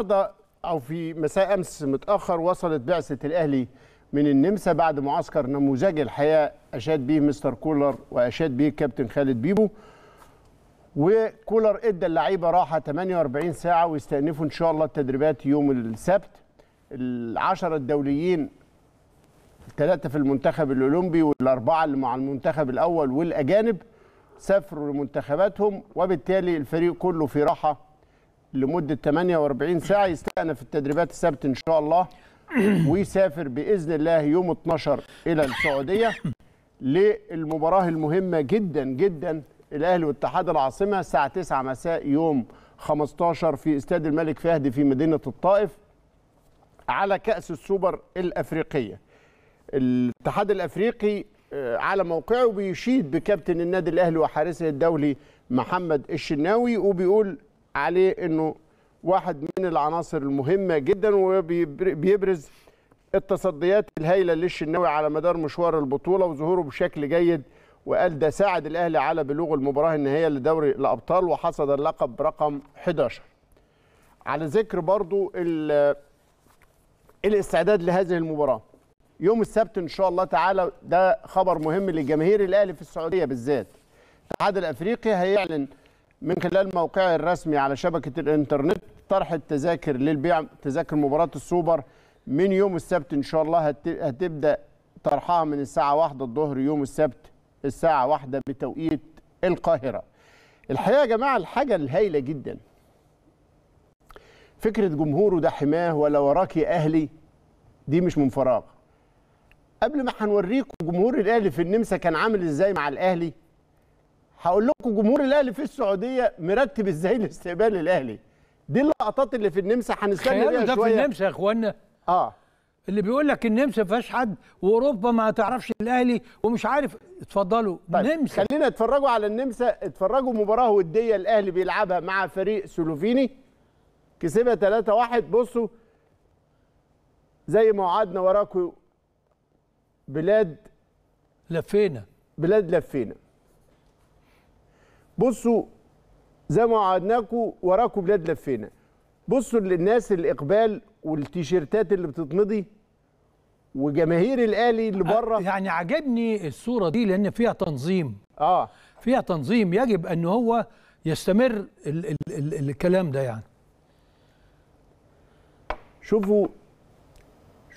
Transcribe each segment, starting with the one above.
النهارده او في مساء امس متاخر وصلت بعثه الاهلي من النمسا بعد معسكر نموذجي الحياه اشاد به مستر كولر واشاد به الكابتن خالد بيبو وكولر ادى اللعيبه راحه 48 ساعه ويستأنفوا ان شاء الله التدريبات يوم السبت العشرة الدوليين الثلاثة في المنتخب الأولمبي والأربعة اللي مع المنتخب الأول والأجانب سافروا لمنتخباتهم وبالتالي الفريق كله في راحة لمده 48 ساعه يستأنف التدريبات السبت ان شاء الله ويسافر باذن الله يوم 12 الى السعوديه للمباراه المهمه جدا جدا الاهلي واتحاد العاصمه الساعه 9 مساء يوم 15 في استاد الملك فهد في مدينه الطائف على كاس السوبر الافريقيه. الاتحاد الافريقي آه، على موقعه بيشيد بكابتن النادي الاهلي وحارسه الدولي محمد الشناوي وبيقول عليه انه واحد من العناصر المهمه جدا وبيبرز التصديات الهائله للشناوي على مدار مشوار البطوله وظهوره بشكل جيد وقال ده ساعد الاهلي على بلوغ المباراه النهائيه لدوري الابطال وحصد اللقب رقم 11 على ذكر برضو الاستعداد لهذه المباراه يوم السبت ان شاء الله تعالى ده خبر مهم لجماهير الاهلي في السعوديه بالذات الاتحاد الافريقي هيعلن من خلال موقعه الرسمي على شبكة الإنترنت طرح التذاكر للبيع تذاكر مباراة السوبر من يوم السبت إن شاء الله هتبدأ طرحها من الساعة واحدة الظهر يوم السبت الساعة واحدة بتوقيت القاهرة الحقيقة يا جماعة الحاجة الهايلة جدا فكرة جمهوره ده حماه ولا وراك يا أهلي دي مش من فراغ قبل ما هنوريكم جمهور الأهلي في النمسا كان عامل إزاي مع الأهلي هقول لكم جمهور الاهلي في السعوديه مرتب ازاي لاستقبال الاهلي دي اللقطات اللي في النمسا هنستنى بيها ده شويه في النمسا يا اخوانا اه اللي بيقول لك النمسا ما فيهاش حد واوروبا ما تعرفش الاهلي ومش عارف اتفضلوا النمسا طيب، خلينا اتفرجوا على النمسا اتفرجوا مباراه وديه الاهلي بيلعبها مع فريق سلوفيني كسبها 3-1 بصوا زي ما وعدنا وراكم بلاد لفينا بلاد لفينا بصوا زي ما وعدناكم وراكم بلاد لفينا بصوا للناس الاقبال والتيشيرتات اللي بتتمضي وجماهير الاهلي اللي أه، بره يعني عجبني الصوره دي لان فيها تنظيم اه فيها تنظيم يجب ان هو يستمر ال ال ال الكلام ده يعني شوفوا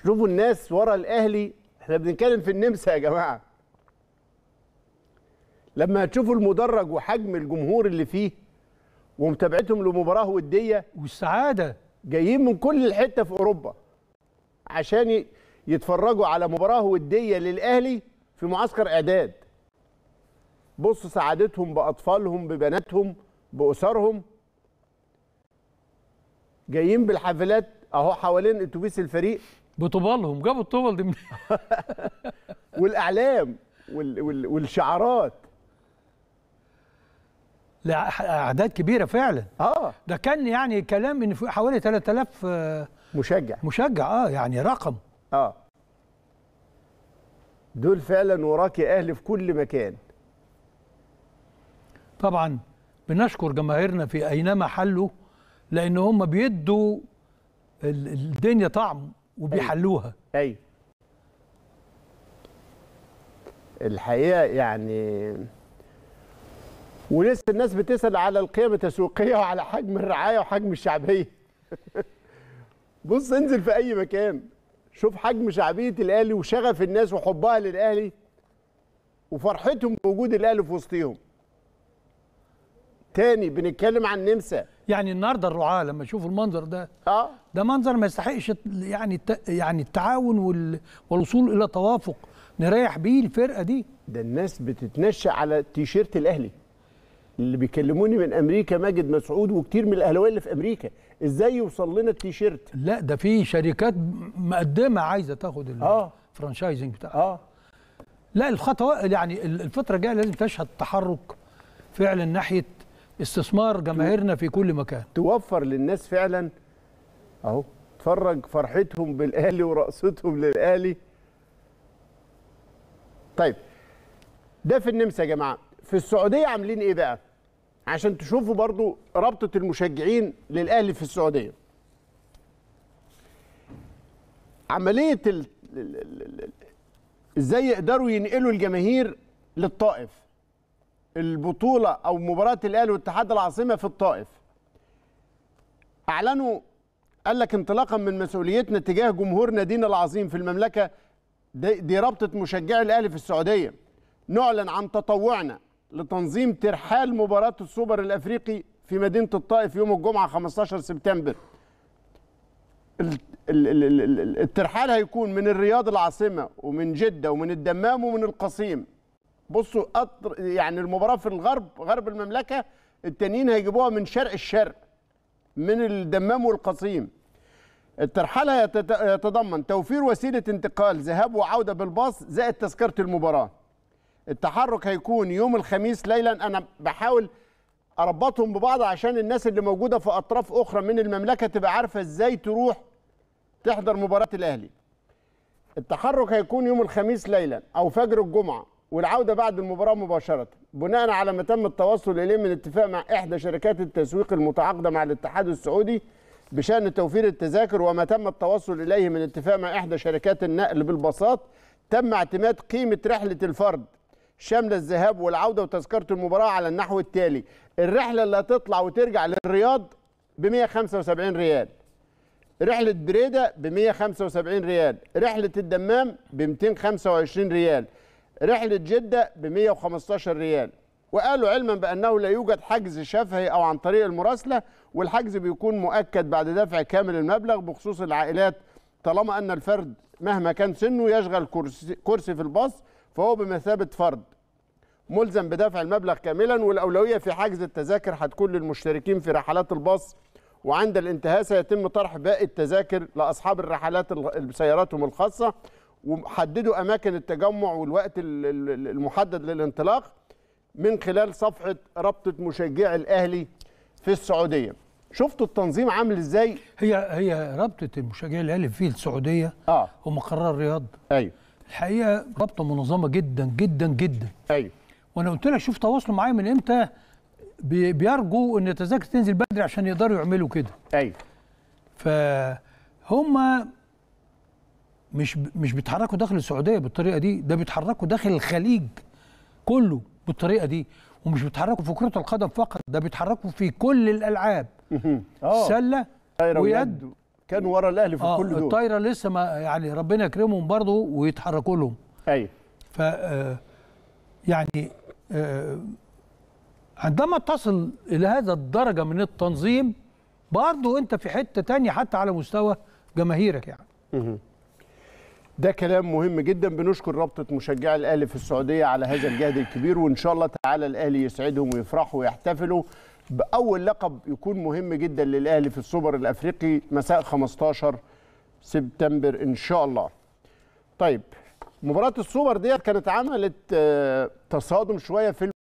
شوفوا الناس ورا الاهلي احنا بنتكلم في النمسا يا جماعه لما هتشوفوا المدرج وحجم الجمهور اللي فيه ومتابعتهم لمباراه وديه والسعاده جايين من كل حته في اوروبا عشان يتفرجوا على مباراه وديه للاهلي في معسكر اعداد بصوا سعادتهم باطفالهم ببناتهم باسرهم جايين بالحافلات اهو حوالين اتوبيس الفريق بطوبالهم جابوا الطبل دي والاعلام والشعارات لاعداد كبيره فعلا اه ده كان يعني كلام ان في حوالي 3000 آه، مشجع مشجع اه يعني رقم اه دول فعلا وراك يا اهلي في كل مكان طبعا بنشكر جماهيرنا في اينما حلوا لان هم بيدوا الدنيا طعم وبيحلوها ايوه أي. الحقيقه يعني ولسه الناس بتسال على القيم التسويقيه وعلى حجم الرعايه وحجم الشعبيه بص انزل في اي مكان شوف حجم شعبيه الاهلي وشغف الناس وحبها للاهلي وفرحتهم بوجود الاهلي في وسطهم تاني بنتكلم عن النمسا يعني النهارده الرعاه لما يشوفوا المنظر ده اه ده منظر ما يستحقش يعني يعني التعاون والوصول الى توافق نريح بيه الفرقه دي ده الناس بتتنشأ على تيشيرت الاهلي اللي بيكلموني من امريكا ماجد مسعود وكتير من الاهلاويه اللي في امريكا ازاي يوصل لنا التيشيرت لا ده في شركات مقدمه عايزه تاخد آه. الفرانشايزنج بتاعها اه لا الخطوه يعني الفتره الجايه لازم تشهد تحرك فعلا ناحيه استثمار جماهيرنا في كل مكان توفر للناس فعلا اهو تفرج فرحتهم بالاهلي ورقصتهم للاهلي طيب ده في النمسا يا جماعه في السعوديه عاملين ايه بقى عشان تشوفوا برضو رابطه المشجعين للاهلي في السعوديه عمليه ال... ازاي يقدروا ينقلوا الجماهير للطائف البطوله او مباراه الاهلي واتحاد العاصمه في الطائف اعلنوا قال لك انطلاقا من مسؤوليتنا تجاه جمهور نادينا العظيم في المملكه دي, دي رابطه مشجعي الاهلي في السعوديه نعلن عن تطوعنا لتنظيم ترحال مباراة السوبر الأفريقي في مدينة الطائف يوم الجمعة 15 سبتمبر الترحال هيكون من الرياض العاصمة ومن جدة ومن الدمام ومن القصيم بصوا يعني المباراة في الغرب غرب المملكة التانيين هيجيبوها من شرق الشرق من الدمام والقصيم الترحال يتضمن توفير وسيلة انتقال ذهاب وعودة بالباص زائد تذكرة المباراة التحرك هيكون يوم الخميس ليلا انا بحاول اربطهم ببعض عشان الناس اللي موجوده في اطراف اخرى من المملكه تبقى عارفه ازاي تروح تحضر مباراه الاهلي التحرك هيكون يوم الخميس ليلا او فجر الجمعه والعوده بعد المباراه مباشره بناء على ما تم التوصل اليه من اتفاق مع احدى شركات التسويق المتعاقده مع الاتحاد السعودي بشان توفير التذاكر وما تم التوصل اليه من اتفاق مع احدى شركات النقل بالباصات تم اعتماد قيمه رحله الفرد شامله الذهاب والعوده وتذكره المباراه على النحو التالي الرحله اللي هتطلع وترجع للرياض ب 175 ريال رحله بريده ب 175 ريال رحله الدمام ب 225 ريال رحله جده ب 115 ريال وقالوا علما بانه لا يوجد حجز شفهي او عن طريق المراسله والحجز بيكون مؤكد بعد دفع كامل المبلغ بخصوص العائلات طالما ان الفرد مهما كان سنه يشغل كرسي, كرسي في الباص فهو بمثابه فرد ملزم بدفع المبلغ كاملا والاولويه في حجز التذاكر هتكون للمشتركين في رحلات الباص وعند الانتهاء سيتم طرح باقي التذاكر لاصحاب الرحلات سياراتهم الخاصه وحددوا اماكن التجمع والوقت المحدد للانطلاق من خلال صفحه رابطه مشجعي الاهلي في السعوديه شفتوا التنظيم عامل ازاي هي هي رابطه المشجعين الاهلي في السعوديه اه ومقرها الرياض ايوه الحقيقه رابطه منظمه جدا جدا جدا ايوه وانا قلت لك شوف تواصلوا معايا من امتى بيرجوا ان التذاكر تنزل بدري عشان يقدروا يعملوا كده ايوه فهم مش مش بيتحركوا داخل السعوديه بالطريقه دي ده بيتحركوا داخل الخليج كله بالطريقه دي ومش بيتحركوا في كره القدم فقط ده بيتحركوا في كل الالعاب آه. سله ويد كان ورا الاهلي في آه كل دول الطايره لسه ما يعني ربنا يكرمهم برضه ويتحركوا لهم ايوه ف آه، يعني آه، عندما تصل الى هذا الدرجه من التنظيم برضه انت في حته تانية حتى على مستوى جماهيرك يعني ده كلام مهم جدا بنشكر رابطه مشجعي الاهلي في السعوديه على هذا الجهد الكبير وان شاء الله تعالى الاهلي يسعدهم ويفرحوا ويحتفلوا باول لقب يكون مهم جدا للاهلي في السوبر الافريقي مساء 15 سبتمبر ان شاء الله طيب مباراه السوبر ديت كانت عملت آه، تصادم شويه في